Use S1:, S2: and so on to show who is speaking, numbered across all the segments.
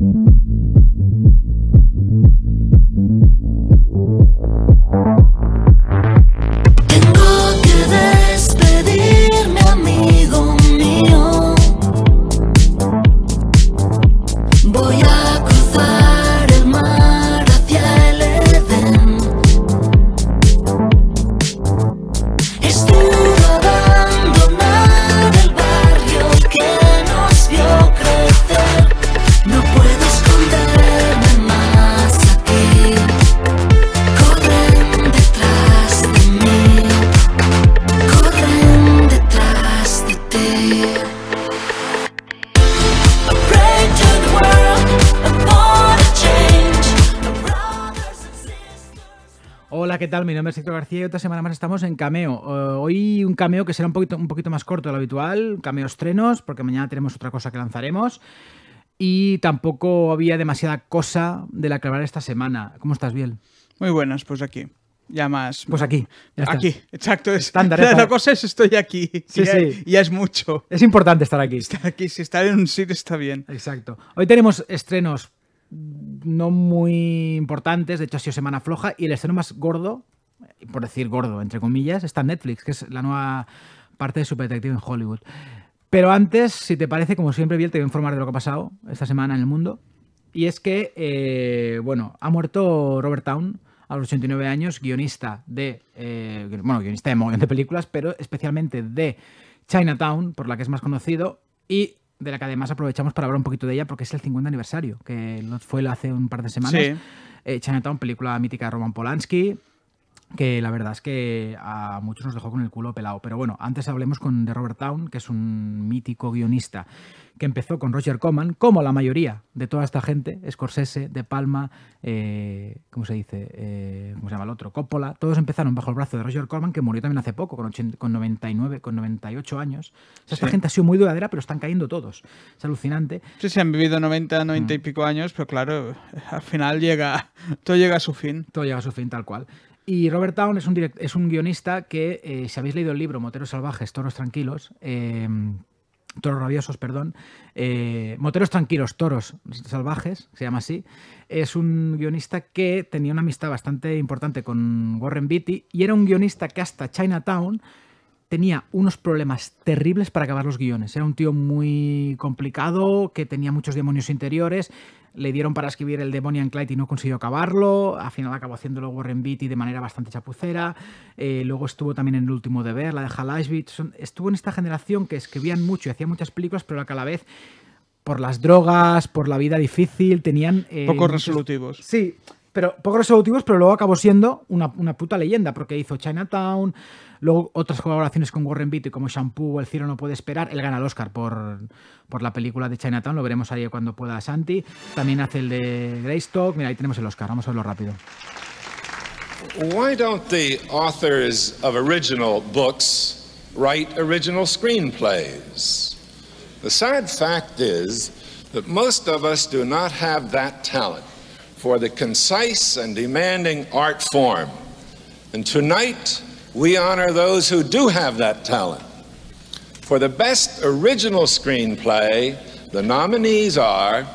S1: Thank you.
S2: García y otra semana más estamos en Cameo. Eh, hoy un cameo que será un poquito, un poquito más corto de lo habitual, cameo estrenos, porque mañana tenemos otra cosa que lanzaremos. Y tampoco había demasiada cosa de la que hablar esta semana. ¿Cómo estás, Biel? Muy buenas, pues aquí. Ya más. Pues aquí. aquí, exacto. Estándar, la, ¿eh? cosa es estoy aquí. Sí, sí. ya, es mucho. Es importante estar aquí. Estar aquí, si estar en un sitio está bien. Exacto. Hoy tenemos estrenos no muy importantes, de hecho ha sido semana floja, y el estreno más gordo por decir gordo, entre comillas, está Netflix, que es la nueva parte de Super Detective en Hollywood. Pero antes, si te parece, como siempre, Biel, te voy a informar de lo que ha pasado esta semana en el mundo. Y es que, eh, bueno, ha muerto Robert Town a los 89 años, guionista de, eh, bueno, guionista de mogollón de películas, pero especialmente de Chinatown, por la que es más conocido, y de la que además aprovechamos para hablar un poquito de ella porque es el 50 aniversario, que fue hace un par de semanas. Eh, Chinatown, película mítica de Roman Polanski, que la verdad es que a muchos nos dejó con el culo pelado. Pero bueno, antes hablemos con de Robert Town, que es un mítico guionista que empezó con Roger Corman como la mayoría de toda esta gente, Scorsese, De Palma, eh, ¿cómo se dice? Eh, ¿Cómo se llama el otro? Coppola, todos empezaron bajo el brazo de Roger Corman que murió también hace poco, con, con 99, con 98 años. esta gente ha sido muy duradera, pero están cayendo todos. Es alucinante.
S3: Sí, se han vivido 90, 90 mm. y pico años, pero claro, al final llega, todo
S2: llega a su fin. Todo llega a su fin, tal cual. Y Robert Town es un, es un guionista que, eh, si habéis leído el libro Moteros Salvajes, Toros Tranquilos, em, Toros Rabiosos, perdón, eh, Moteros Tranquilos, Toros Salvajes, se llama así, es un guionista que tenía una amistad bastante importante con Warren Beatty y era un guionista que hasta Chinatown tenía unos problemas terribles para acabar los guiones. Era un tío muy complicado, que tenía muchos demonios interiores le dieron para escribir el Demonian Clyde y no consiguió acabarlo. Al final acabó haciéndolo Warren Beatty de manera bastante chapucera. Eh, luego estuvo también en El último deber, la de Hal Estuvo en esta generación que escribían mucho y hacían muchas películas, pero a la vez por las drogas, por la vida difícil, tenían... Eh, Pocos resolutivos. Sí, pero pocos resolutivos, pero luego acabó siendo una, una, puta leyenda, porque hizo Chinatown, luego otras colaboraciones con Warren Beatty como Shampoo, El cielo no puede esperar, él gana el Oscar por, por la película de Chinatown, lo veremos ahí cuando pueda Santi, también hace el de Greystock, mira, ahí tenemos el Oscar, vamos a verlo
S1: rápido. Why don't the authors of original books write original screenplays? The sad fact is that most of us do not have that talent. for the concise and demanding art form. And tonight, we honor those who do have that talent. For the best original screenplay, the nominees are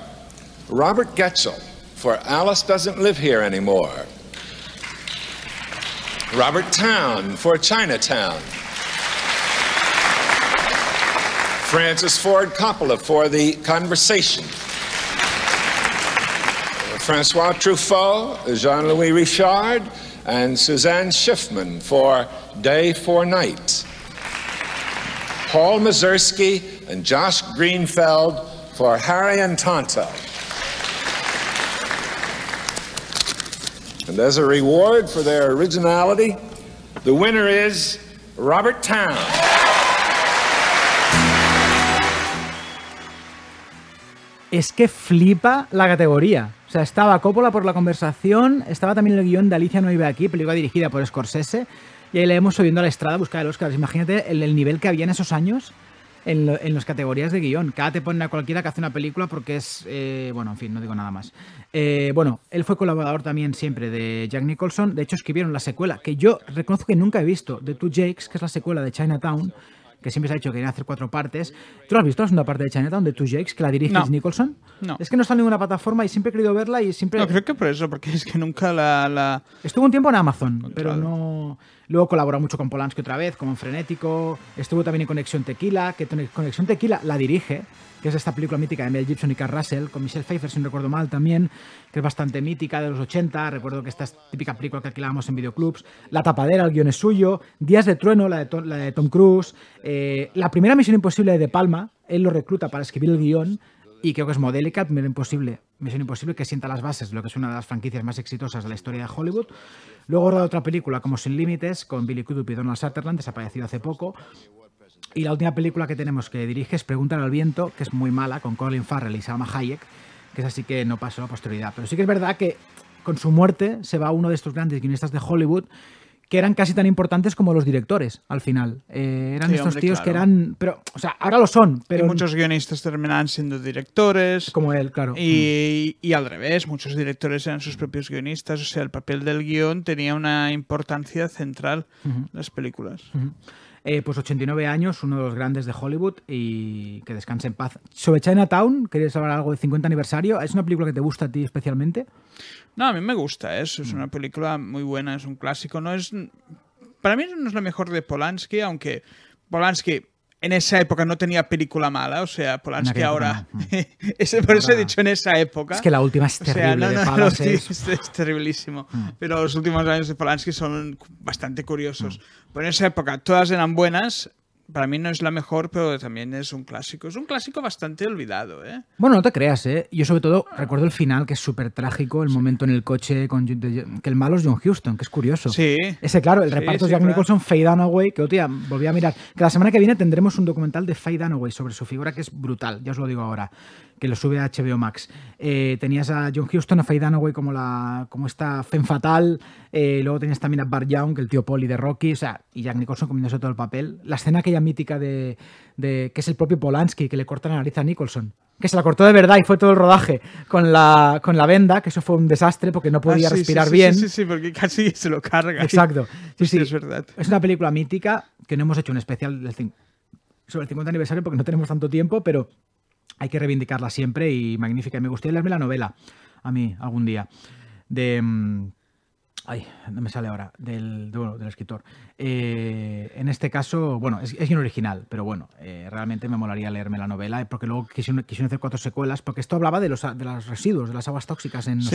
S1: Robert Getzel for Alice Doesn't Live Here Anymore, Robert Town for Chinatown, Francis Ford Coppola for The Conversation, Francois Truffaut, Jean Louis Richard, and Suzanne Schiffman for Day for Night. Paul Mazursky and Josh Greenfeld for Harry and Tonto. And as a reward for their originality, the winner is Robert Town.
S2: es que flipa la categoría. sea, estaba Coppola por la conversación, estaba también el guión de Alicia no iba aquí, película dirigida por Scorsese, y ahí la hemos subiendo a la estrada a buscar el Oscar. Imagínate el, nivel que había en esos años en, las categorías de guión. Cada te ponen a cualquiera que hace una película porque es. Eh, bueno, en fin, no digo nada más. Eh, bueno, él fue colaborador también siempre de Jack Nicholson. De hecho, escribieron la secuela, que yo reconozco que nunca he visto, de Two Jakes, que es la secuela de Chinatown que siempre se ha dicho que iban a hacer cuatro partes. ¿Tú lo has visto la segunda parte de Chaneta, donde tú, Jakes, que la dirige Nicholson? No. Es que no está en ninguna plataforma y siempre he querido verla y siempre... No, creo que por eso, porque es que nunca la... Estuvo un tiempo en Amazon, pero no... Luego colaboró mucho con Polanski otra vez, como Frenético. Estuvo también en Conexión Tequila, que Conexión Tequila la dirige, que es esta película mítica de Mel Gibson y Carl Russell, con Michelle Pfeiffer, si no recuerdo mal también, que es bastante mítica, de los 80. Recuerdo que esta es típica película que alquilábamos en videoclubs. La tapadera, el guion es suyo. Días de trueno, la de Tom, Cruise. Eh, la primera misión imposible de De Palma, él lo recluta para escribir el guion. Y creo que es modélica, Misión Imposible, es Imposible, que sienta las bases de lo que es una de las franquicias más exitosas de la historia de Hollywood. Luego rodado otra película como Sin Límites, con Billy Crudup y Donald Sutherland, desaparecido hace poco. Y la última película que tenemos que dirige es Preguntar al viento, que es muy mala, con Colin Farrell y Salma Hayek, que es así que no pasó a la posterioridad. Pero sí que es verdad que con su muerte se va uno de estos grandes guionistas de Hollywood que eran casi tan importantes como los directores al final. Eh, eran estos tíos que eran. Pero, o sea, ahora lo son. Pero... muchos guionistas terminaban siendo
S3: directores. Como él, claro. Y, al revés, muchos directores eran sus propios guionistas. O sea, el papel del guión tenía una importancia central en las películas.
S2: Eh, pues 89 años, uno de los grandes de Hollywood y que descanse en paz. Sobre Town, ¿querías hablar algo de 50 aniversario? ¿Es una película que te gusta a ti especialmente? No, a mí me gusta,
S3: eso ¿eh? es, mm. una película muy buena, es un clásico, no es... Para mí no es la mejor de Polanski, aunque Polanski en esa época no tenía película mala, o sea, Polanski ahora. Mm. ese, por eso he dicho en esa época. Es que la última es terrible. es... terriblísimo. Mm. Pero los últimos años de Polanski son bastante curiosos. Por mm. Pero en esa época todas eran buenas, para mí no es la mejor, pero también es un clásico. Es un clásico bastante olvidado, ¿eh?
S2: Bueno, no te creas, ¿eh? Yo sobre todo recuerdo el final, que es súper trágico, el momento en el coche con que el malo es John Houston, que es curioso. Sí. Ese, claro, el reparto es Jack Nicholson, Faye Dunaway, que volví a mirar. Que la semana que viene tendremos un documental de Faye Dunaway sobre su figura, que es brutal, ya os lo digo ahora que lo sube a HBO Max. Eh, tenías a John Houston, a Faye Dunaway como, la, como esta Fen Fatal. Eh, luego tenías también a Bart Young, el tío Polly de Rocky. O sea, y Jack Nicholson comiéndose todo el papel. La escena aquella mítica de, que es el propio Polanski, que le corta la nariz a Nicholson que se la cortó de verdad y fue todo el rodaje con la, con la venda, que eso fue un desastre porque no ah, podía respirar bien sí, Sí, sí, porque casi se lo carga. Exacto. Sí, sí. Es verdad. Es una película mítica que no hemos hecho un especial sobre el 50 aniversario porque no tenemos tanto tiempo, pero hay que reivindicarla siempre y magnífica. y Me gustaría leerme la novela a mí algún día. De. Mm, ay, no me sale ahora, del, del escritor. Eh, en este caso, bueno, es, es original, pero bueno, eh, realmente me molaría leerme la novela, eh, porque luego quisieron, hacer cuatro secuelas, porque esto hablaba de los, de los residuos, de las aguas tóxicas en Los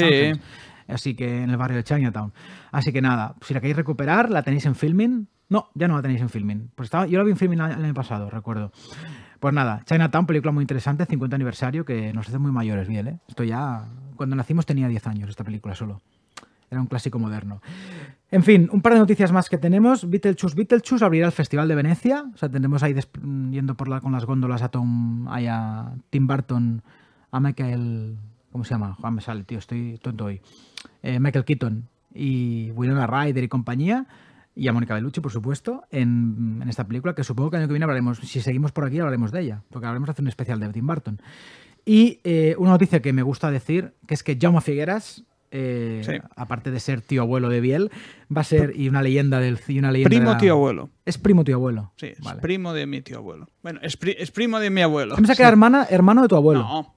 S2: así que en el barrio de Chinatown. Así que nada, si la queréis recuperar, la tenéis en filming. No, ya no la tenéis en filming. Pues estaba, yo la vi en filming el año pasado, recuerdo. Pues nada, Chinatown, película muy interesante, 50 aniversario, que nos hace muy mayores, bien, ¿eh? Esto ya. Cuando nacimos tenía 10 años esta película solo. Era un clásico moderno. En fin, un par de noticias más que tenemos. Beetlejuice Beetlejuice abrirá el Festival de Venecia. O sea, tendremos ahí yendo por la, con las góndolas a Tom, a Tim Burton, a Michael... ¿Cómo se llama? Juan me sale, tío, estoy tonto hoy. Eh, Michael Keaton y Winona Ryder y compañía y a Mónica Bellucci, por supuesto, en, en, esta película, que supongo que el año que viene hablaremos, si seguimos por aquí, hablaremos de ella, porque hablaremos de hacer un especial de Tim Burton. Y eh, una noticia que me gusta decir, que es que Jaume Figueras, eh, aparte de ser tío abuelo de Biel, va a ser y una leyenda del y una leyenda Primo tío abuelo. Es primo tío abuelo.
S3: Sí, es primo de mi tío abuelo. Bueno, es, primo de mi abuelo. vamos a quedar hermana,
S2: hermano de tu abuelo. No,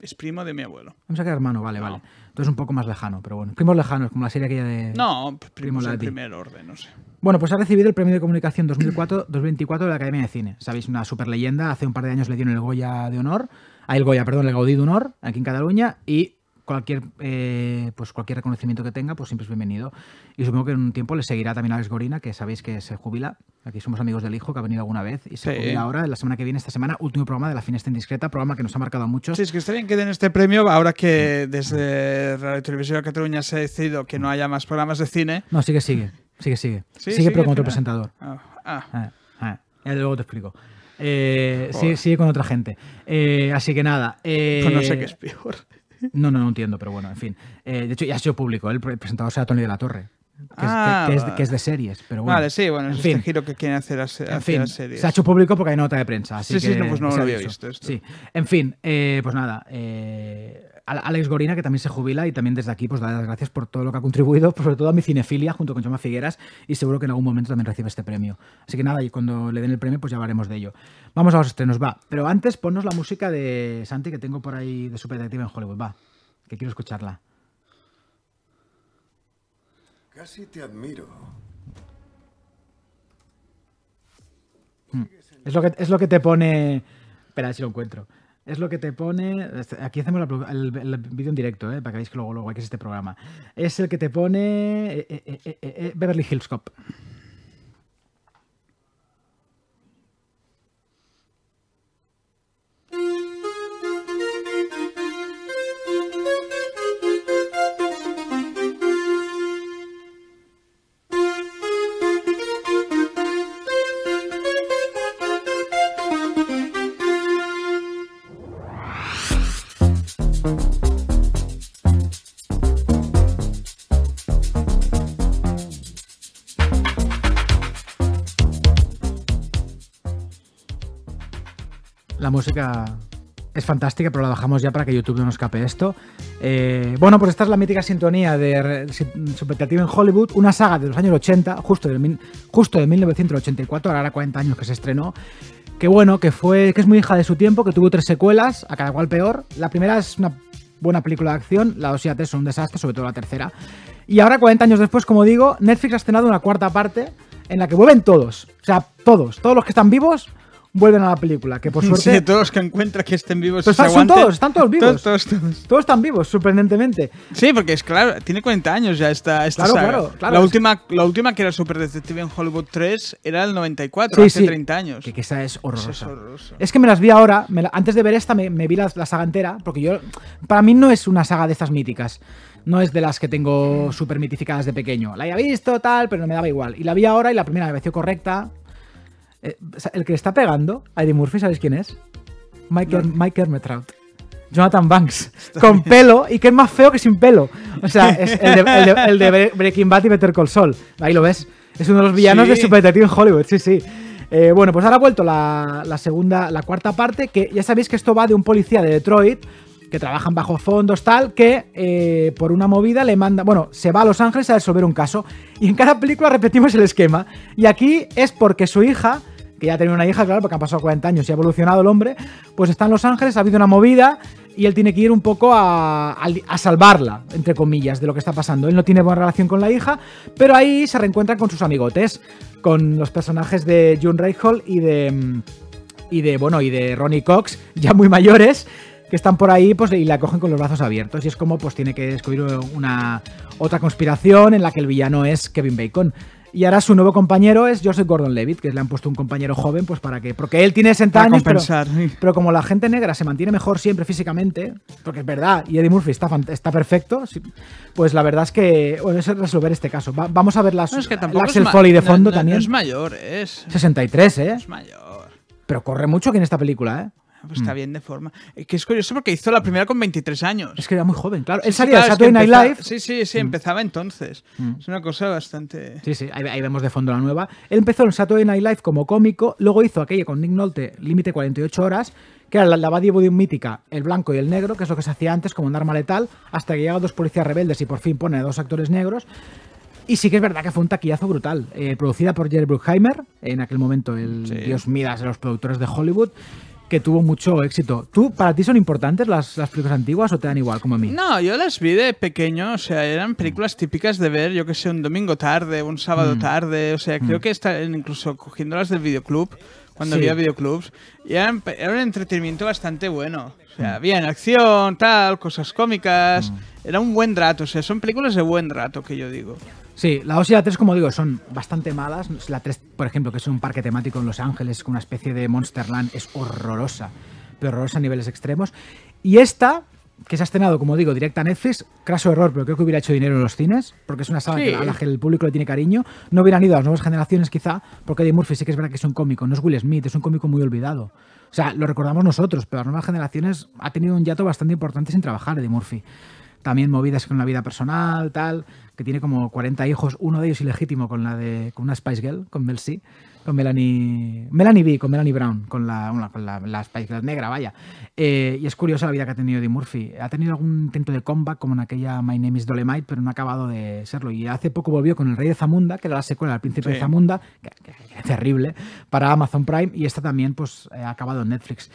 S3: es primo de mi abuelo.
S2: vamos a quedar hermano, vale, vale es un poco más lejano, pero bueno. Primos lejanos, como la serie aquella de... No, Primos primer orden, no sé. Bueno, pues ha recibido el premio de comunicación 2004-2024 de la Academia de Cine. Sabéis, una super leyenda. Hace un par de años le dieron el Goya de honor. Ah, el Goya, perdón, el Gaudí de honor, aquí en Cataluña. Y cualquier, eh, pues cualquier reconocimiento que tenga, pues siempre es bienvenido. Y supongo que en un tiempo le seguirá también a Alex Gorina, que sabéis que se jubila. Aquí somos amigos del hijo, que ha venido alguna vez y se jubila ahora, la semana que viene, esta semana, último programa de la Finesta Indiscreta, programa que nos ha marcado muchos. Sí, es que estaría bien que den este premio, ahora que desde Radio Televisión de Cataluña se ha decidido
S3: que no haya más programas de cine.
S2: No, sigue, sigue. Sigue, sigue. sigue, pero con otro presentador.
S3: Ah, ah.
S2: Ah, ya luego te explico. Eh, sigue, con otra gente. Eh, así que nada. Eh, pues no sé qué es peor. No, no, no entiendo, pero bueno, en fin. Eh, de hecho, ya ha sido público, el presentador será Tony de la Torre. Que, es, ah, de series, pero bueno. Vale, sí, bueno, en es este fin. este
S3: giro que quieren hacer en fin,
S2: Se ha hecho público porque hay nota de prensa, así sí, que... Sí, no, pues no lo había visto esto. Sí. En fin, eh, pues nada, eh, Alex Gorina, que también se jubila y también desde aquí pues dar las gracias por todo lo que ha contribuido, sobre todo a mi cinefilia junto con Chama Figueras y seguro que en algún momento también recibe este premio. Así que nada, y cuando le den el premio pues ya hablaremos de ello. Vamos a los estrenos, va. Pero antes ponnos la música de Santi que tengo por ahí de Super en Hollywood, va, que quiero escucharla.
S3: Casi te admiro.
S2: Hmm. Es lo, que, es lo que te pone... Espera, si lo encuentro es lo que te pone. Aquí hacemos el, vídeo en directo, ¿eh? para que veáis que luego, luego hay este programa. Es el que te pone eh, eh, eh, Beverly Hills Cop. fantástica, pero la bajamos ya para que YouTube no nos escape esto. Eh, bueno, pues esta es la mítica sintonía de Supertativo en Hollywood, una saga de los años 80, justo, del, justo de 1984, ahora 40 años que se estrenó. Que bueno, que fue. que es muy hija de su tiempo, que tuvo tres secuelas, a cada cual peor. La primera es una buena película de acción, la dos y la tres son un desastre, sobre todo la tercera. Y ahora, 40 años después, como digo, Netflix ha estrenado una cuarta parte en la que vuelven todos. O sea, todos, todos los que están vivos vuelven a la película. Que por suerte. Sí,
S3: todos los que encuentran que estén vivos. Pues son todos, están
S2: todos vivos. Todos, están vivos, sorprendentemente.
S3: Sí, porque es claro, tiene 40 años ya esta, claro, saga. Claro, claro. La última, la última que era Super Detective en Hollywood 3 era el 94, hace 30
S2: años. Que, que esa es horrorosa. es que me las vi ahora, antes de ver esta me, vi la, saga entera, porque yo. Para mí no es una saga de estas míticas. No es de las que tengo súper mitificadas de pequeño. La había visto, tal, pero no me daba igual. Y la vi ahora y la primera me pareció correcta. Eh, el que está pegando a Eddie Murphy, ¿sabéis quién es? Michael, no. Jonathan Banks, con pelo y que es más feo que sin pelo. O sea, es el de, Breaking Bad y Better Call Saul. Ahí lo ves. Es uno de los villanos de Super Detective Hollywood, sí, sí. Eh, bueno, pues ahora ha vuelto la, segunda, la cuarta parte, que ya sabéis que esto va de un policía de Detroit, que trabajan bajo fondos, tal, que eh, por una movida le manda, bueno, se va a Los Ángeles a resolver un caso. Y en cada película repetimos el esquema. Y aquí es porque su hija que ya tiene una hija, claro, porque han pasado 40 años y ha evolucionado el hombre, pues está en Los Ángeles, ha habido una movida y él tiene que ir un poco a, salvarla, entre comillas, de lo que está pasando. Él no tiene buena relación con la hija, pero ahí se reencuentra con sus amigotes, con los personajes de June Reichhold y de... Mm, y de, bueno, y de Ronnie Cox, ya muy mayores, que están por ahí pues, y la cogen con los brazos abiertos. Y es como pues tiene que descubrir una otra conspiración en la que el villano es Kevin Bacon. Y ahora su nuevo compañero es Joseph Gordon-Levitt, que le han puesto un compañero joven, pues para que, porque él tiene 60 años, pero, como la gente negra se mantiene mejor siempre físicamente, porque es verdad, y Eddie Murphy está, perfecto, pues la verdad es que bueno, es resolver este caso. vamos a ver las, la Axel Foley de fondo también. es
S3: mayor, es
S2: 63, ¿eh? Es mayor. Pero corre mucho aquí en esta película, ¿eh? Pues está
S3: mm. bien de forma. Eh, que es curioso porque hizo la primera con 23 años.
S2: Es que era muy joven,
S3: claro. Él salía de Saturday Night Live. Sí, sí, sí, mm. empezaba
S2: entonces. Mm. Es una cosa bastante. Sí, sí, ahí, vemos de fondo la nueva. Él empezó en Saturday Night Live como cómico, luego hizo aquella con Nick Nolte, Límite 48 Horas, que era la, la de un mítica, el blanco y el negro, que es lo que se hacía antes como un arma letal, hasta que llegan dos policías rebeldes y por fin pone a dos actores negros. Y sí que es verdad que fue un taquillazo brutal, eh, producida por Jerry Bruckheimer, en aquel momento el dios Midas de los productores de Hollywood que tuvo mucho éxito. ¿Tú, para ti son importantes las, las, películas antiguas o te dan igual como a mí?
S3: No, yo las vi de pequeño, o sea, eran películas típicas de ver, yo que sé, un domingo tarde, un sábado mm. tarde, o sea, creo mm. que están incluso las del videoclub, cuando había videoclubs, y era un entretenimiento bastante bueno. O sea, había en acción, tal, cosas cómicas, mm. era un buen rato, o sea, son películas de buen rato que yo digo.
S2: Sí, la 2 y la 3, como digo, son bastante malas. La 3, por ejemplo, que es un parque temático en Los Ángeles, con una especie de Monsterland, es horrorosa. Pero horrorosa a niveles extremos. Y esta, que se ha estrenado, como digo, directa a Netflix, craso error, pero creo que hubiera hecho dinero en los cines, porque es una saga a la que el público le tiene cariño. No hubieran ido a las nuevas generaciones, quizá, porque Eddie Murphy sí que es verdad que es un cómico, no es Will Smith, es un cómico muy olvidado. O sea, lo recordamos nosotros, pero las nuevas generaciones ha tenido un yato bastante importante sin trabajar Eddie Murphy también movidas con la vida personal, tal, que tiene como 40 hijos, uno de ellos ilegítimo con la de con una Spice Girl, con Mel C, con Melanie Melanie B, con Melanie Brown, con la, con la, Spice Girl negra, vaya. Eh, y es curiosa la vida que ha tenido Eddie Murphy. Ha tenido algún intento de comeback como en aquella My Name is Dolemite, pero no ha acabado de serlo. Y hace poco volvió con El Rey de Zamunda, que era la secuela del Príncipe de Zamunda, terrible, para Amazon Prime y esta también pues ha acabado en Netflix.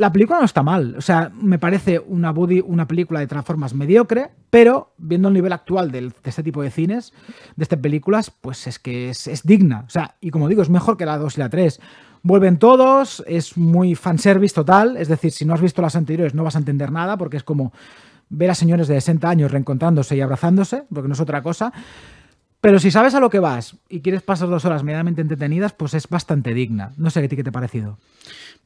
S2: La película no está mal. O sea, me parece una, body, una película de transformas mediocre, pero viendo el nivel actual de, este tipo de cines, de estas películas, pues es que es, es digna. O sea, y como digo, es mejor que la 2 y la 3. Vuelven todos, es muy fanservice total. Es decir, si no has visto las anteriores, no vas a entender nada, porque es como ver a señores de 60 años reencontrándose y abrazándose, porque no es otra cosa. Pero si sabes a lo que vas y quieres pasar dos horas medianamente entretenidas, pues es bastante digna. No sé qué te ha parecido.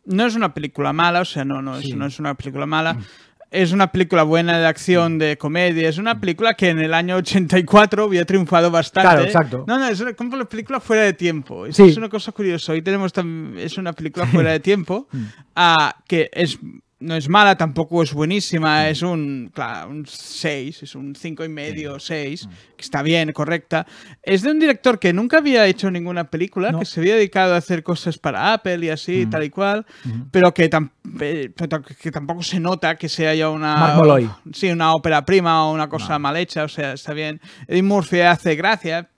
S3: No es una película mala, o sea, no, no, es, no es una película mala. Mm. es una película buena de acción, mm. de comedia, es una mm. película que en el año 84 había triunfado bastante. Claro, exacto. No, no, es una, película fuera de tiempo. es una cosa curiosa. Hoy tenemos es una película fuera de tiempo a ah, que es no es mala, tampoco es buenísima, es un, claro, un 6, es un 5 y medio, 6, mm. que está bien, correcta. Es de un director que nunca había hecho ninguna película, que se había dedicado a hacer cosas para Apple y así, mm. tal y cual, mm-hmm. pero eh, que, tampoco se nota que sea ya una... Sí, una ópera prima o una cosa mal hecha, o sea, está bien. Eddie Murphy hace gracia,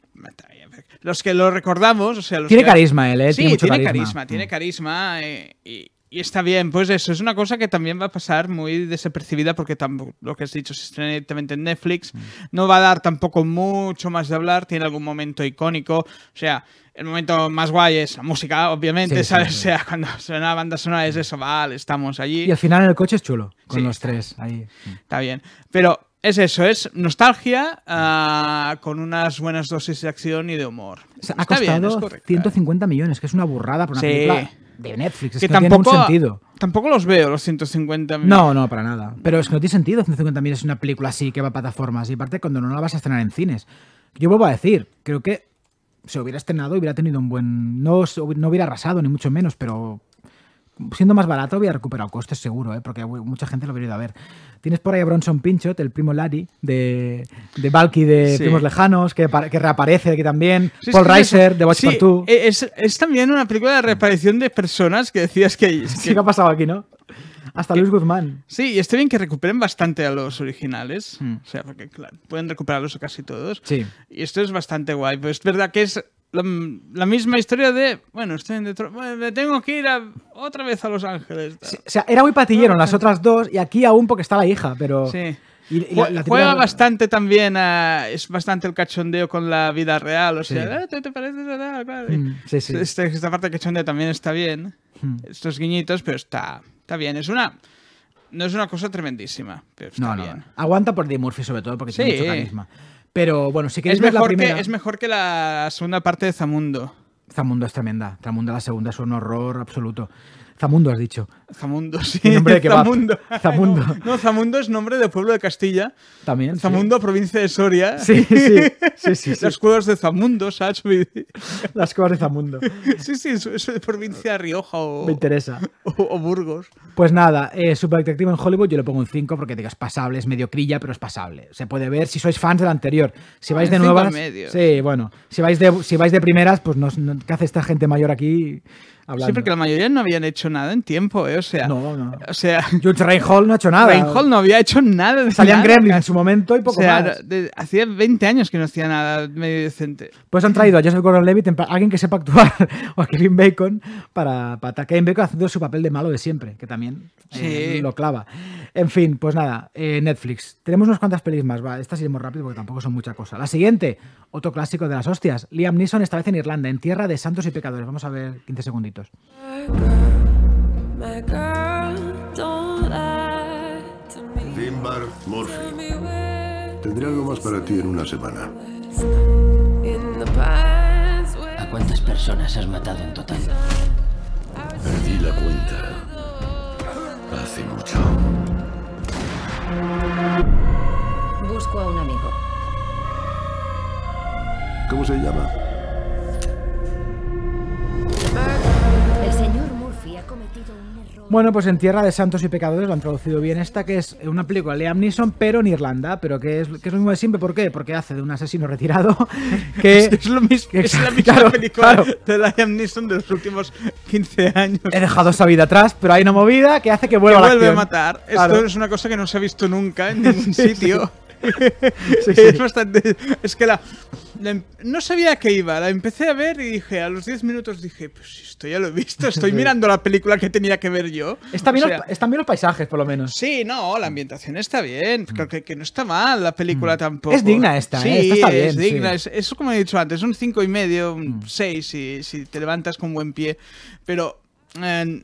S3: los que lo recordamos, o sea, eh, tiene carisma él, Sí, tiene, carisma. tiene mm. carisma. Eh, y, y está bien, pues eso, es una cosa que también va a pasar muy desapercibida porque lo que has dicho se estrena directamente en Netflix, mm. no va a dar tampoco mucho más de hablar, tiene algún momento icónico, o sea, el momento más guay es la música, obviamente, ¿sabes? sea, cuando suena la banda sonora es eso, vale, estamos allí. Y al
S2: final en el coche es chulo, con los tres ahí. Está
S3: bien, pero es eso, es nostalgia ah, con unas buenas dosis de acción y de humor. ha costado
S2: 150 millones, que es una burrada por una película
S3: de Netflix. Es que, tampoco, sentido. Tampoco los veo los 150.000. No, no, para nada.
S2: Pero es que no tiene sentido 150.000 es una película así que va a plataformas. Y aparte, cuando no la vas a estrenar en cines. Yo vuelvo a decir, creo que se hubiera estrenado y hubiera tenido un buen. No, no hubiera arrasado, ni mucho menos, pero siendo más barato hubiera recuperado costes seguro, ¿eh? porque mucha gente lo hubiera ido a ver. Tienes por ahí a Bronson Pinchot, el primo Larry de, de de Primos Lejanos, que, reaparece aquí también. Paul Reiser de Watch sí,
S3: e-, es, es, también una película de reaparición de personas que decías que. Sí, que ha pasado aquí, ¿no? Hasta Luis Guzmán. Sí, y está bien que recuperen bastante a los originales. Mm. O sea, porque claro, pueden recuperarlos casi todos. Sí. Y esto es bastante guay. Pues es verdad que es la, misma historia de, bueno, estoy en me tengo que ir otra vez a Los Ángeles. o sea, era muy patillero las
S2: otras dos y aquí aún porque está la hija, pero... Sí. Y, juega
S3: bastante también, es bastante el cachondeo con la vida real, o sea, eh, ¿te, parece nada? Mm,
S2: sí, sí. Este, esta parte
S3: de cachondeo también está bien, mm. estos guiñitos, pero está, está bien, es una... No es una cosa tremendísima, pero
S2: está bien. Aguanta por Dee Murphy sobre todo porque tiene mucho carisma. Pero bueno, si queréis Que, es mejor que la segunda parte de Zamundo. Zamundo es tremenda. Zamundo la segunda es un horror absoluto. Zamundo has dicho. Zamundo, sí. Zamundo. Zamundo.
S3: no, Zamundo es nombre de pueblo de Castilla. También. Zamundo, provincia de Soria. Sí, sí. sí, Las cuevas de Zamundo, ¿sabes? Las cuevas de Zamundo.
S2: Sí, sí, es,
S3: de provincia de Rioja o. Me interesa. O, Burgos.
S2: Pues nada, eh, Detective en Hollywood yo le pongo un 5 porque digas pasable, es medio crilla, pero es pasable. Se puede ver si sois fans del anterior. Si ah, vais de nuevas. Sí, bueno. Si vais de, si vais de primeras, pues ¿qué hace esta gente mayor aquí? Sí,
S3: porque la mayoría no habían hecho nada en tiempo, ¿eh? O sea. No, no. O sea. Jude Reinhold no ha hecho nada. Reinhold no había hecho nada. Salían Gremlin en
S2: su momento y poco o sea,
S3: hacía 20 años que no hacía nada medio decente. Pues han traído a
S2: Joseph Gordon Levitt, alguien que sepa actuar, o a Kevin Bacon, para, para Kevin Bacon haciendo su papel de malo de siempre, que también eh, lo clava. En fin, pues nada, eh, Netflix. Tenemos unas cuantas pelis más, va. Estas iremos rápido porque tampoco son mucha cosa. La siguiente, otro clásico de las hostias. Liam Neeson, esta vez en Irlanda, en Tierra de Santos y Pecadores. Vamos a ver 15 segunditos.
S1: Dimbar Tendré algo más para
S2: ti en una semana. ¿A cuántas personas has matado en total? Perdí la cuenta. Hace mucho.
S1: Busco a un amigo.
S3: ¿Cómo se llama?
S2: Bueno, pues en Tierra de Santos y Pecadores lo han traducido bien esta, que es una película de Liam Neeson, pero en Irlanda, pero que es, que es lo mismo de siempre. ¿Por qué? Porque hace de un asesino retirado que... es, la misma película de Liam Neeson
S3: de los últimos
S2: 15 años. He dejado esa vida atrás, pero hay una movida que hace que vuelva a matar. Esto es
S3: una cosa que no se ha visto nunca en ningún sitio. Es bastante. Es que la, em, No sabía que iba, la empecé a ver y dije, a los 10 minutos dije, pues esto ya lo he visto, estoy mirando la película que tenía que ver yo. Está bien,
S2: están bien los paisajes, por lo menos. Sí,
S3: no, la ambientación está bien. Mm. Creo que, que no está mal la película mm. tampoco. Es digna esta, sí, ¿eh? es digna. eso como he dicho antes, un 5 y medio, un 6 mm. si, si te levantas con buen pie. Pero. Eh,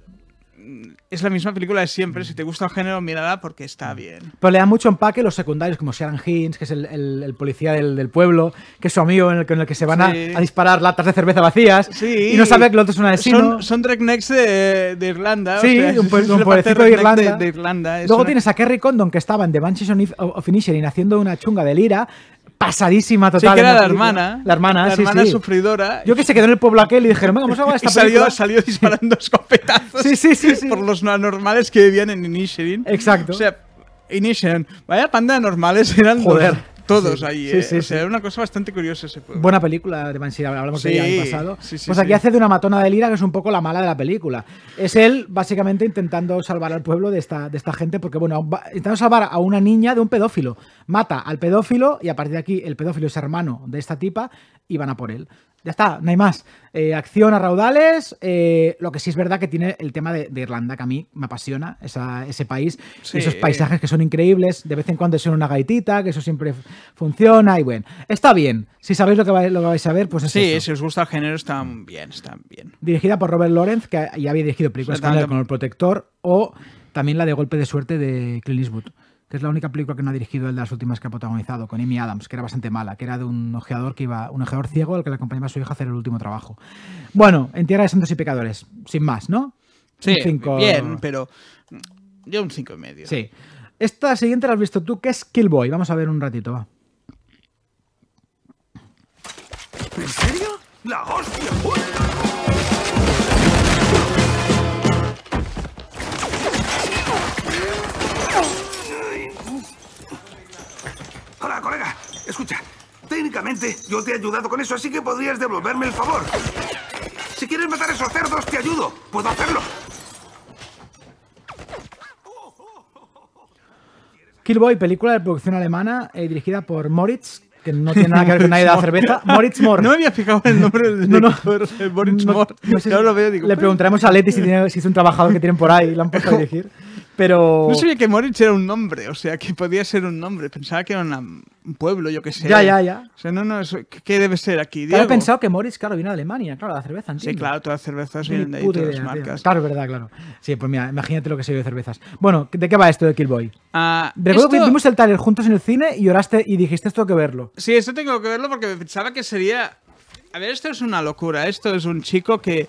S3: Mm, es la misma película de siempre. Si te gusta el género, mírala porque está mm. bien.
S2: Pero le da mucho empaque los secundarios, como Sharon Hines que es el, policía del, pueblo, que es su amigo en el, que se van a, disparar latas de cerveza vacías. Y no sabe que el otro es un asesino. Son,
S3: son rednecks de, de, Irlanda. Sí, un, pobrecito de Irlanda. Luego tienes a
S2: Kerry Condon, que estaba en The Banshees of, Inition haciendo una chunga de lira pasadísima total. Sí, que era la hermana. La hermana, la sí, hermana
S3: sufridora. Yo que
S2: se quedó en el pueblo aquel y dijeron, vamos a esta y salió, disparando escopetazos
S3: sí, sí, sí, por los anormales que vivían en Inisherin. Exacto. O sea, Inisherin. Vaya panda de normales eran Joder. Todos ahí, eh, era una cosa
S2: bastante curiosa ese pueblo. Buena película, de si hablamos de ella en el pasado. pues aquí hace de una matona de lira que es un poco la mala de la película. Es él, básicamente, intentando salvar al pueblo de esta, de esta gente, porque, bueno, intentando salvar a una niña de un pedófilo. Mata al pedófilo y a partir de aquí el pedófilo es hermano de esta tipa y van a por él. Ya está, no hay más. Eh, acción a raudales. Eh, lo que sí es verdad que tiene el tema de, Irlanda, que a mí me apasiona ese país. Esos paisajes que son increíbles. De vez en cuando son una gaitita, que eso siempre funciona. Y bueno, está bien. Si sabéis lo que, vais, a ver, pues es Sí, si
S3: os gusta el género, están bien, bien.
S2: Dirigida por Robert Lawrence, que ya había dirigido películas con El Protector o también la de Golpe de Suerte de Clint Eastwood que es la única película que no ha dirigido él de las últimas que ha protagonizado, con Amy Adams, que era bastante mala, que era de un ojeador que iba, un ojeador ciego al que le acompañaba su hija a hacer el último trabajo. Bueno, en Tierra de Santos y Pecadores, sin más, ¿no? Sí, bien,
S3: pero mm, yo un 5 y medio. Sí.
S2: Esta siguiente la has visto tú, que es Killboy. Vamos a ver un ratito, va. ¿En serio? ¡La hostia!
S3: Escucha, técnicamente yo te he ayudado con eso, así que podrías devolverme el favor. Si quieres matar a esos cerdos,
S1: te ayudo. Puedo hacerlo.
S2: Killboy, película de producción alemana eh, dirigida por Moritz, que no tiene nada que ver con nadie de la cerveza. Moritz Mor. No me había fijado el nombre del no, no. Eh, Moritz no, le preguntaremos a Leti si, es un trabajador que tienen por ahí y lo han puesto a dirigir. Pero... No sabía
S3: que Moritz era un nombre, o sea, que podía ser un nombre. Pensaba que era un pueblo, yo que sé. Ya, ya, ya. O sea, no, no, ¿qué debe ser aquí? Había he pensado
S2: que Moritz, claro, viene de Alemania, claro, la cerveza, entiendo. Sí, claro, todas las cervezas vienen de ahí, todas marcas. Claro, verdad, claro. Sí, pues mira, imagínate lo que se de cervezas. Bueno, ¿de qué va esto de Killboy? Recuerdo ah, que vimos el taller juntos en el cine y lloraste y dijiste esto que verlo. Sí, esto tengo que
S3: verlo porque pensaba que sería... A ver, esto es una locura. Esto es un chico que...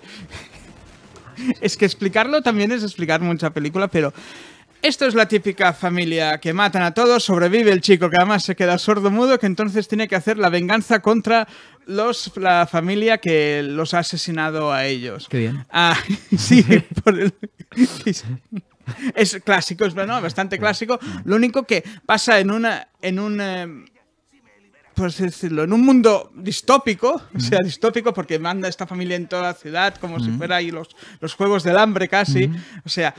S3: es que explicarlo también es explicar mucha película, pero esto es la típica familia que matan a todos, sobrevive el chico que además se queda sordo mudo, que entonces tiene que hacer la venganza contra los, la familia que los ha asesinado a ellos. Qué bien. Ah, sí, es clásico, es bueno, bastante clásico. Lo único que pasa en una en un em, pues decirlo, en un mundo distópico, o sea, distópico porque manda esta familia en toda la ciudad, como si fuera ahí los, juegos del hambre casi, o sea,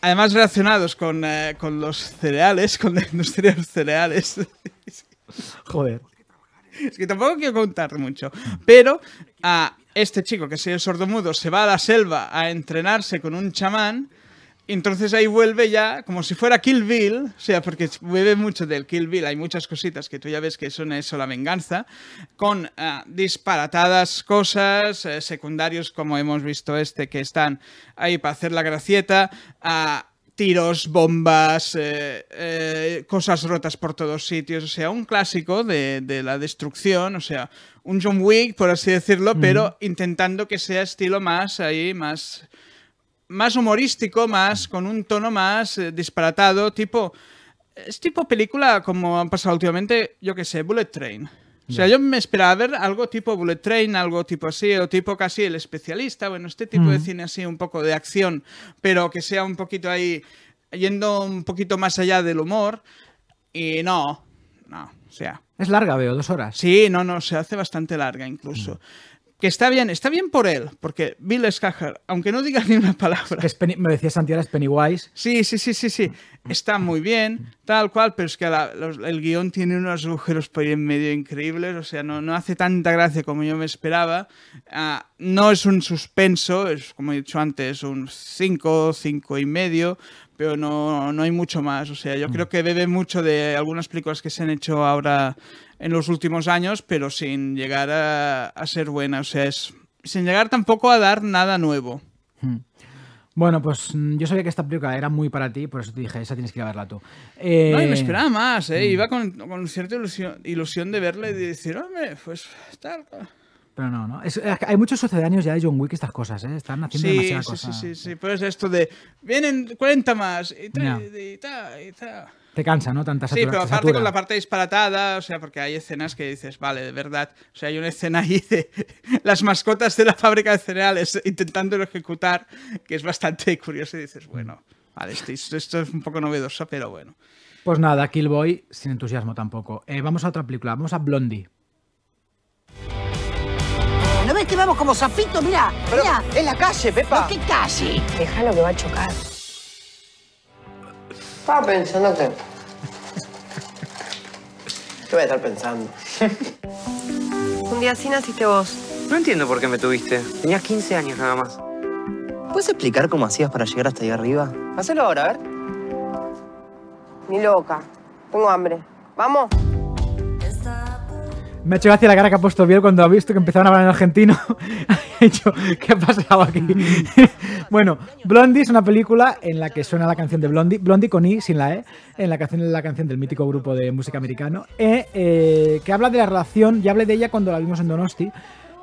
S3: además relacionados eh, con, los cereales, con la industria de los cereales. Joder. Es que tampoco quiero contar mucho, pero a, este chico que es el sordomudo se va a la selva a entrenarse con un chamán entonces ahí vuelve ya, como si fuera Kill Bill, o sea, porque bebe mucho del Kill Bill, hay muchas cositas que tú ya ves que son eso la venganza, con ah, disparatadas cosas, eh, secundarios como hemos visto este, que están ahí para hacer la gracieta, a ah, tiros, bombas, eh, eh, cosas rotas por todos sitios. O sea, un clásico de, la destrucción, o sea, un John Wick, por así decirlo, pero intentando que sea estilo más ahí, más más humorístico, más con un tono más eh, disparatado, tipo... Es tipo película como han pasado últimamente, yo qué sé, Bullet Train. O sea, yo me esperaba ver algo tipo Bullet Train, algo tipo así, o tipo casi el especialista, bueno, este tipo de mm. cine así, un poco de acción, pero que sea un poquito ahí, yendo un poquito más allá del humor. Y no, no,
S2: o sea. Es larga, veo, dos horas.
S3: Sí, no, no, se hace bastante larga incluso que está bien, está bien por él, porque Bill Skarsgård, aunque no diga
S2: ni una palabra. me decía Santiago, es Pennywise.
S3: Sí, sí, sí, sí, sí. Está muy bien, tal cual, pero es que el guión tiene unos agujeros por ahí en medio increíbles, o sea, no, no hace tanta gracia como yo me esperaba. Ah, no es un suspenso, es como he dicho antes, un 5, 5 y medio, pero no, no hay mucho más. O sea, yo creo mm. que bebe mucho de algunas películas que se han hecho ahora en los últimos años, pero sin llegar a, ser buena, o sea, es, sin llegar tampoco a dar nada nuevo.
S2: Hmm. Bueno, pues mm, yo sabía que esta película era muy para ti, por eso te dije, esa tienes que verla tú. No, y me eh, esperaba
S3: más, ¿eh? Hmm. Iba con, cierta ilusión, ilusión, de verla y de decir, hombre, pues tal.
S2: Pero no, no. hay muchos sucedáneos ya de John Wick estas cosas, ¿eh? Están haciendo demasiadas cosas. Sí,
S3: sí, sí, sí. Pero es esto de, vienen 40 más y, tal,
S2: y tal, y tal te cansa, ¿no? Tanta Sí, pero aparte con la
S3: parte disparatada, o sea, porque hay escenas que dices, vale, de verdad. O sea, hay una escena ahí de las mascotas de la fábrica de cereales intentándolo ejecutar, que es bastante curioso y dices, bueno, vale, esto, esto es un poco novedoso, pero bueno.
S2: Pues nada, Killboy sin entusiasmo tampoco. Eh, vamos a otra película, vamos a Blondie. ¿No ves que vamos como Zafito, Mira, mira. En la calle, Pepa. ¿No, ¿Qué calle? Déjalo que va a chocar. Estaba
S3: pensándote.
S2: Te voy a estar pensando?
S1: Un día así naciste vos.
S2: No entiendo por qué me tuviste.
S1: Tenías 15 años nada más. ¿Puedes
S2: explicar cómo hacías para llegar hasta ahí arriba?
S1: Hacelo ahora, a ver. Ni loca. Tengo hambre. ¿Vamos?
S2: Me ha hecho gracia la cara que ha puesto Biel cuando ha visto que empezaron a hablar en argentino. dicho, ¿qué ha pasado aquí? bueno, Blondie es una película en la que suena la canción de Blondie, Blondie con I, sin la E, en la canción, la canción del mítico grupo de música americano, e, eh, que habla de la relación, ya hablé de ella cuando la vimos en Donosti,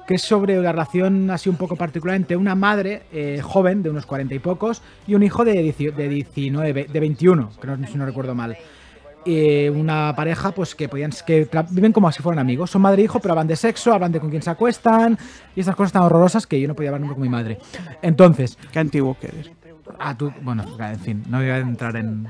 S2: que es sobre la relación así un poco particular entre una madre eh, joven de unos cuarenta y pocos y un hijo de, de de 21, que si no recuerdo mal. Eh, una pareja pues que podían que viven como si fueran amigos. Son madre e hijo, pero hablan de sexo, hablan de con quién se acuestan y esas cosas tan horrorosas que yo no podía hablar nunca con mi madre. Entonces. Qué antiguo que Ah, tú. Bueno, en fin, no voy a entrar en.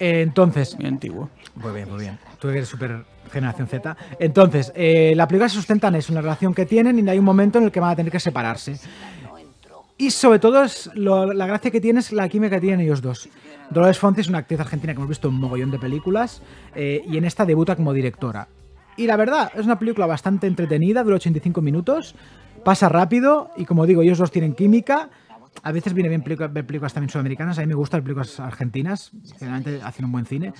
S2: Eh, entonces. Muy antiguo. Muy bien, muy bien. Tú eres super generación Z. Entonces, eh, la película se sustenta en eso, la relación que tienen y hay un momento en el que van a tener que separarse. Y sobre todo la gracia que tiene es la química que tienen ellos dos. Dolores Fonzi es una actriz argentina que hemos visto un mogollón de películas eh, y en esta debuta como directora. Y la verdad, es una película bastante entretenida, dura 85 minutos, pasa rápido y como digo, ellos dos tienen química. A veces viene bien ver películas también sudamericanas, a mí me gustan las películas argentinas, generalmente hacen un buen cine.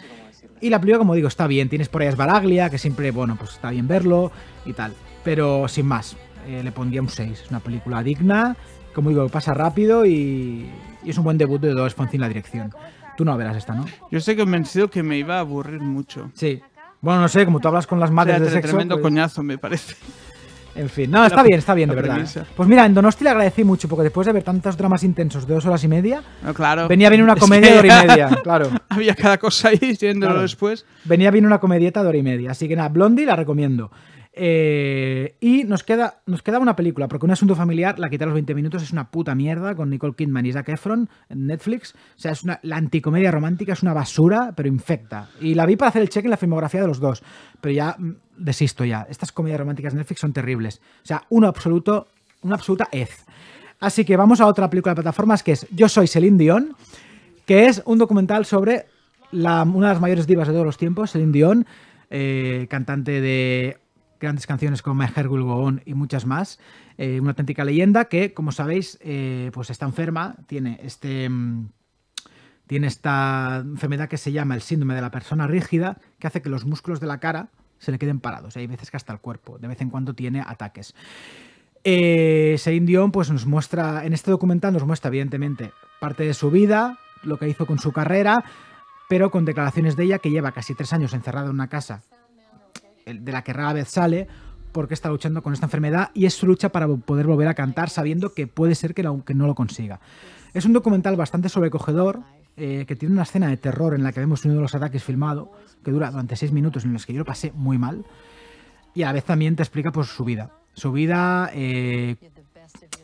S2: Y la película, como digo, está bien, tienes por ahí a Esbaraglia, que siempre, bueno, pues está bien verlo y tal. Pero sin más, eh, le pondría un 6, es una película digna, muy digo, pasa rápido y, es un buen debut de dos Fonzi la dirección. Tú no verás esta, ¿no? Yo sé estoy
S3: convencido que me iba a aburrir mucho. Sí.
S2: Bueno, no sé, como tú hablas con las madres o de sexo... Tremendo pues- coñazo,
S3: me parece. En fin, no, está bien, está bien, de verdad.
S2: Pues mira, en Donosti le agradecí mucho, porque después de ver tantos dramas intensos de dos horas y media,
S3: claro. venía bien una comedia de hora y media, claro. Había cada cosa ahí,
S2: siéndolo después. Venía bien una comedieta de hora y media, así que nada, Blondie la recomiendo. Eh, y nos queda, nos queda una película, porque un asunto familiar, la quita los 20 minutos, es una puta mierda con Nicole Kidman y Zac Efron en Netflix. O sea, es la anticomedia romántica es una basura, pero infecta. Y la vi para hacer el check en la filmografía de los dos, pero ya mm, desisto ya. Estas comedias románticas de Netflix son terribles. O sea, un absoluto, una absoluta hez Así que vamos a otra película de plataformas que es Yo soy Celine Dion, que es un documental sobre una de las mayores divas de todos los tiempos, Celine Dion, eh, cantante de grandes canciones como My y muchas más. Eh, una auténtica leyenda que, como sabéis, eh, pues está enferma, tiene este... Mm, tiene esta enfermedad que se llama el síndrome de la persona rígida, que hace que los músculos de la cara se le queden parados. y Hay veces que hasta el cuerpo, de vez en cuando tiene ataques. Eh, Dion pues nos muestra, en este documental nos muestra evidentemente parte de su vida, lo que hizo con su carrera, pero con declaraciones de ella que lleva casi tres años encerrada en una casa de la que rara vez sale, porque está luchando con esta enfermedad y es su lucha para poder volver a cantar sabiendo que puede ser que, no, no lo consiga. Es un documental bastante sobrecogedor, eh, que tiene una escena de terror en la que vemos uno de los ataques filmado, que dura durante seis minutos en los que yo lo pasé muy mal, y a la vez también te explica pues, su vida. Su vida, eh,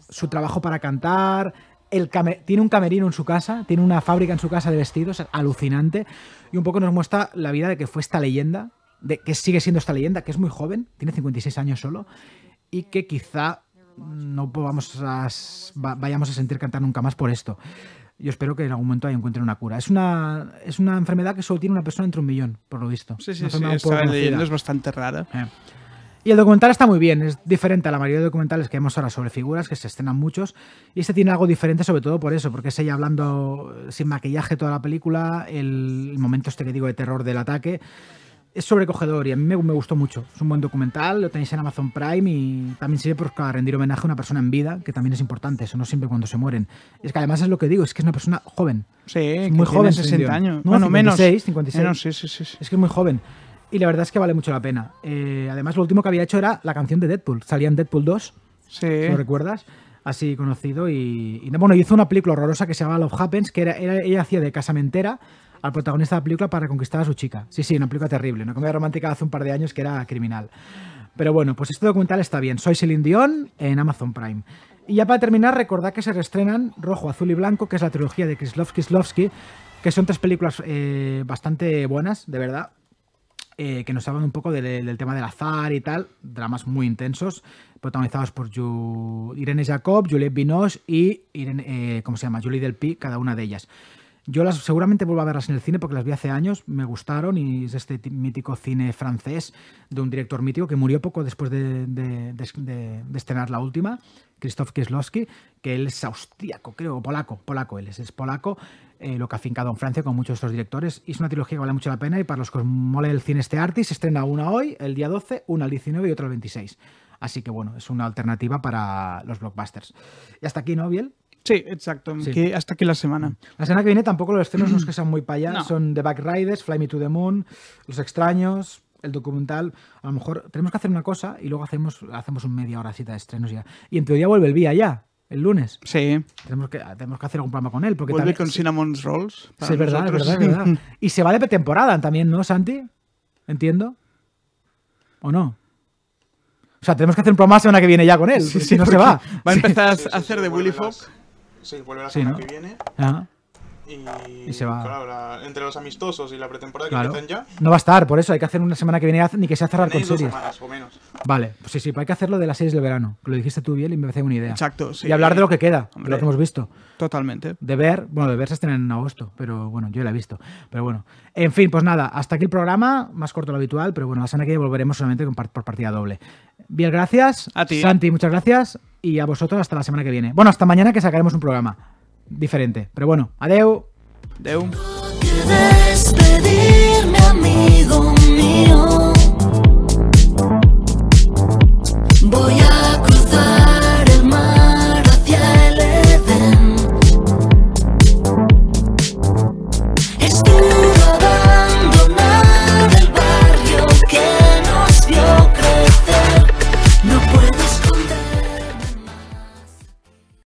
S2: su trabajo para cantar, el tiene un camerino en su casa, tiene una fábrica en su casa de vestidos, alucinante, y un poco nos muestra la vida de que fue esta leyenda, de, que sigue siendo esta leyenda, que es muy joven, tiene 56 años solo, y que quizá no vamos a, vayamos a sentir cantar nunca más por esto. Yo espero que en algún momento ahí encuentren una cura. Es una, es una enfermedad que solo tiene una persona entre un millón, por lo visto. Sí, sí, es bastante raro eh. Y el documental está muy bien, es diferente a la mayoría de documentales que vemos ahora sobre figuras, que se escenan muchos, y este tiene algo diferente sobre todo por eso, porque es ella hablando sin maquillaje toda la película, el momento este que digo de terror del ataque, es sobrecogedor y a mí me, gustó mucho. Es un buen documental, lo tenéis en Amazon Prime y también sirve pues, para rendir homenaje a una persona en vida, que también es importante, eso no siempre cuando se mueren. Es que además es lo que digo, es que es una persona joven. Sí, muy joven. Tiene 60 años. bueno, menos. 56. Menos, sí, sí, sí, Es que es muy joven. Y la verdad es que vale mucho la pena. Eh, además, lo último que había hecho era la canción de Deadpool. Salía en Deadpool 2. Si lo recuerdas así conocido. Y, bueno, hizo una película horrorosa que se llama Love Happens, que era, ella hacía de casamentera al protagonista de la película para conquistar a su chica. Sí, sí, una película terrible, una comedia romántica hace un par de años que era criminal. Pero bueno, pues este documental está bien. Soy Celine Dion en Amazon Prime. Y ya para terminar, recordad que se reestrenan Rojo, Azul y Blanco, que es la trilogía de Krzysztof Kislovsky, que son tres películas eh, bastante buenas, de verdad. Eh, que nos hablan un poco del, tema del azar y tal, dramas muy intensos, protagonizados por Irene Jacob, Juliette Binoche y Irene, eh, ¿cómo se llama? Julie Delpy, cada una de ellas. Yo las seguramente vuelvo a verlas en el cine porque las vi hace años, me gustaron y es este mítico cine francés de un director mítico que murió poco después de, estrenar la última, Krzysztof Kieslowski, que él es austríaco, creo, polaco, polaco él es, es polaco, eh, lo que ha fincado en Francia con muchos de estos directores. Y es una trilogía que vale mucho la pena y para los que os mole el cine este arte, se estrena una hoy, el día 12, una el 19 y otra el 26. Así que bueno, es una alternativa para los blockbusters. Y hasta aquí, ¿no, Sí, exacto. Que hasta aquí la semana. La semana que viene tampoco los estrenos no es que sean muy para allá. Son The Back Riders, Fly Me to the Moon, Los Extraños, el documental. A lo mejor tenemos que hacer una cosa y luego hacemos, hacemos un media horacita de estrenos ya. Y en teoría vuelve el día ya. El lunes. Sí. Tenemos que, tenemos que hacer algún programa con él. Porque con Cinnamon Cinnamon's Rolls. Sí, es verdad, es verdad, y se va de pretemporada también, ¿no, Santi? Entiendo. ¿O no? O sea, tenemos que hacer un programa la semana que viene ya con él. si no se va. Va a empezar
S3: a hacer de Willy Fox. Sí, vuelve la semana que viene.
S2: Y, se va.
S3: entre los amistosos y
S2: la pretemporada que ya. No va a estar, por eso hay que hacer una semana que viene ni que sea cerrar con series. Vale, pues sí, sí, pues hay que hacerlo de las series del verano. lo dijiste tú bien y me hace una idea. Exacto, Y hablar de lo que queda, lo que hemos visto. Totalmente. De ver, bueno, de ver se en agosto, pero bueno, yo la he visto. Pero bueno, en fin, pues nada, hasta aquí el programa, más corto de lo habitual, pero bueno, la semana que viene volveremos solamente por partida doble. Bien, gracias. A ti. Santi, muchas gracias. Y a vosotros hasta la semana que viene. Bueno, hasta mañana que sacaremos un programa diferente. Pero bueno, adeu. Adeu.
S1: Despedirme, amigo mío. Voy a